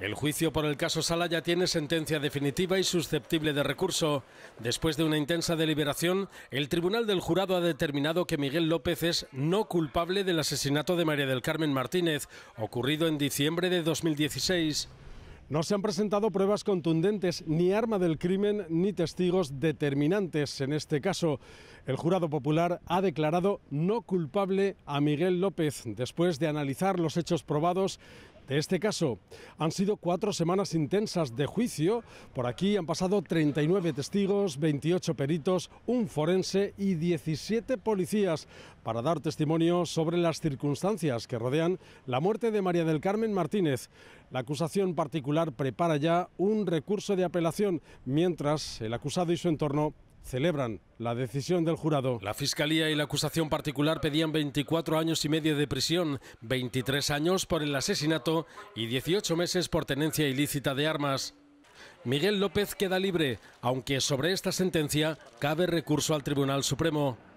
El juicio por el caso Sala ya tiene sentencia definitiva y susceptible de recurso. Después de una intensa deliberación, el Tribunal del Jurado ha determinado que Miguel López es no culpable del asesinato de María del Carmen Martínez, ocurrido en diciembre de 2016. No se han presentado pruebas contundentes, ni arma del crimen, ni testigos determinantes. En este caso, el jurado popular ha declarado no culpable a Miguel López después de analizar los hechos probados de este caso. Han sido cuatro semanas intensas de juicio. Por aquí han pasado 39 testigos, 28 peritos, un forense y 17 policías para dar testimonio sobre las circunstancias que rodean la muerte de María del Carmen Martínez. La acusación particular prepara ya un recurso de apelación, mientras el acusado y su entorno celebran la decisión del jurado. La Fiscalía y la acusación particular pedían 24 años y medio de prisión, 23 años por el asesinato y 18 meses por tenencia ilícita de armas. Miguel López queda libre, aunque sobre esta sentencia cabe recurso al Tribunal Supremo.